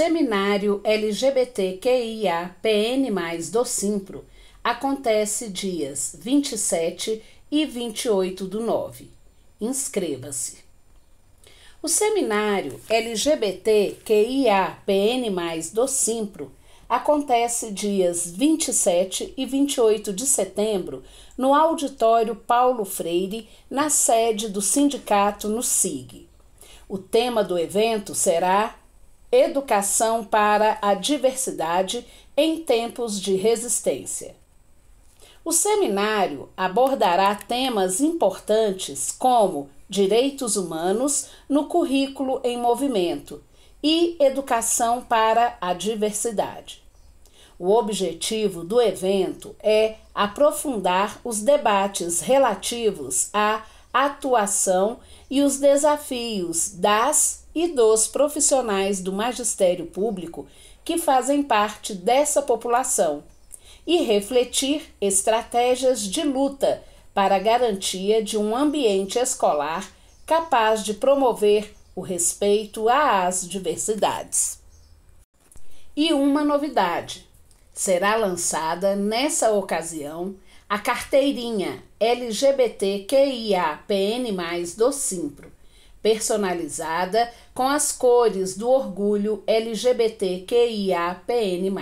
Seminário LGBTQIA PN+, do Simpro, acontece dias 27 e 28 do 9. Inscreva-se. O seminário LGBTQIA PN+, do Simpro, acontece dias 27 e 28 de setembro no auditório Paulo Freire, na sede do sindicato no SIG. O tema do evento será Educação para a Diversidade em Tempos de Resistência. O seminário abordará temas importantes como direitos humanos no currículo em movimento e educação para a diversidade. O objetivo do evento é aprofundar os debates relativos à atuação e os desafios das e dos profissionais do magistério público que fazem parte dessa população e refletir estratégias de luta para a garantia de um ambiente escolar capaz de promover o respeito às diversidades. E uma novidade: será lançada nessa ocasião a carteirinha LGBTQIAPN+ do Simpro personalizada com as cores do orgulho LGBTQIAPN+.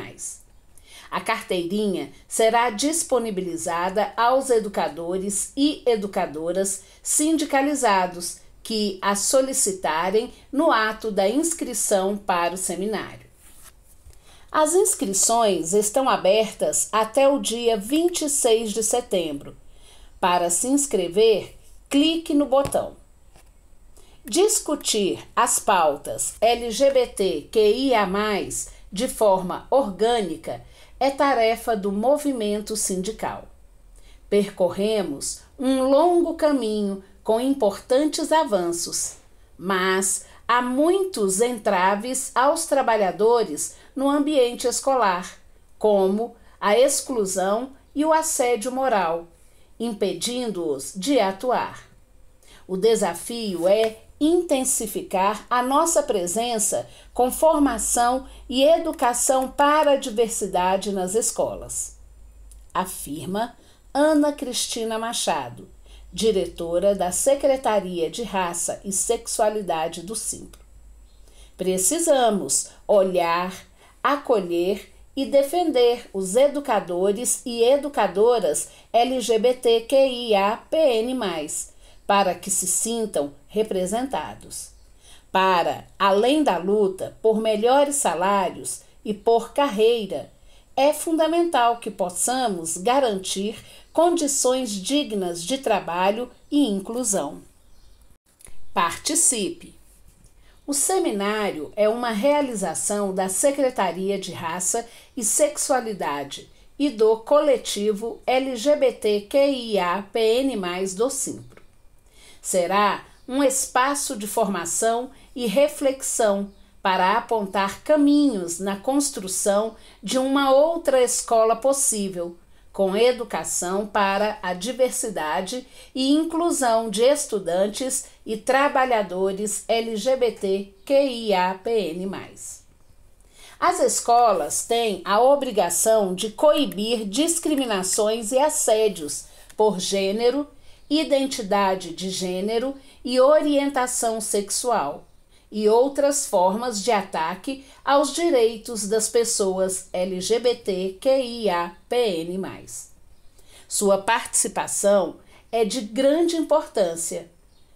A carteirinha será disponibilizada aos educadores e educadoras sindicalizados que a solicitarem no ato da inscrição para o seminário. As inscrições estão abertas até o dia 26 de setembro. Para se inscrever, clique no botão Discutir as pautas LGBTQIA, de forma orgânica, é tarefa do movimento sindical. Percorremos um longo caminho com importantes avanços, mas há muitos entraves aos trabalhadores no ambiente escolar, como a exclusão e o assédio moral, impedindo-os de atuar. O desafio é intensificar a nossa presença com formação e educação para a diversidade nas escolas, afirma Ana Cristina Machado, diretora da Secretaria de Raça e Sexualidade do Simpro. Precisamos olhar, acolher e defender os educadores e educadoras LGBTQIAPN+, para que se sintam representados. Para, além da luta por melhores salários e por carreira, é fundamental que possamos garantir condições dignas de trabalho e inclusão. Participe! O seminário é uma realização da Secretaria de Raça e Sexualidade e do coletivo LGBTQIAPN+ do Simpro. Será um espaço de formação e reflexão para apontar caminhos na construção de uma outra escola possível, com educação para a diversidade e inclusão de estudantes e trabalhadores LGBTQIAPN+. As escolas têm a obrigação de coibir discriminações e assédios por gênero identidade de gênero e orientação sexual, e outras formas de ataque aos direitos das pessoas LGBTQIAPN. Sua participação é de grande importância.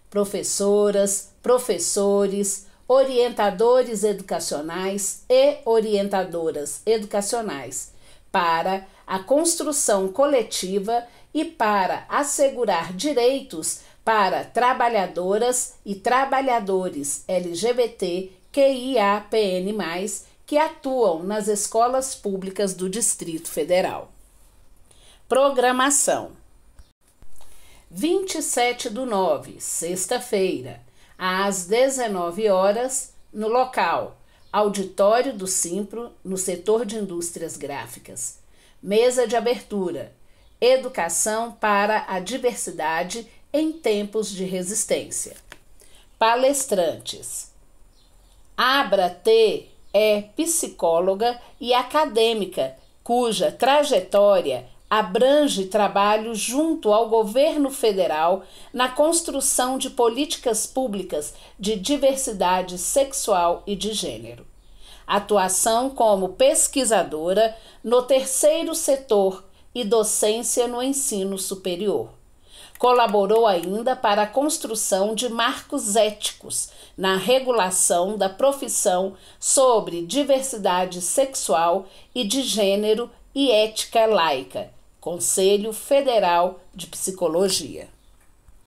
Professoras, professores, orientadores educacionais e orientadoras educacionais para a construção coletiva e para assegurar direitos para trabalhadoras e trabalhadores LGBT QIAPN+, que atuam nas escolas públicas do Distrito Federal. Programação 27 do 9, sexta-feira, às 19 horas, no local Auditório do Simpro, no setor de indústrias gráficas. Mesa de abertura: Educação para a Diversidade em Tempos de Resistência. Palestrantes: Abra T é psicóloga e acadêmica, cuja trajetória abrange trabalho junto ao governo federal na construção de políticas públicas de diversidade sexual e de gênero. Atuação como pesquisadora no terceiro setor e docência no ensino superior. Colaborou ainda para a construção de marcos éticos na regulação da profissão sobre diversidade sexual e de gênero e ética laica, Conselho Federal de Psicologia.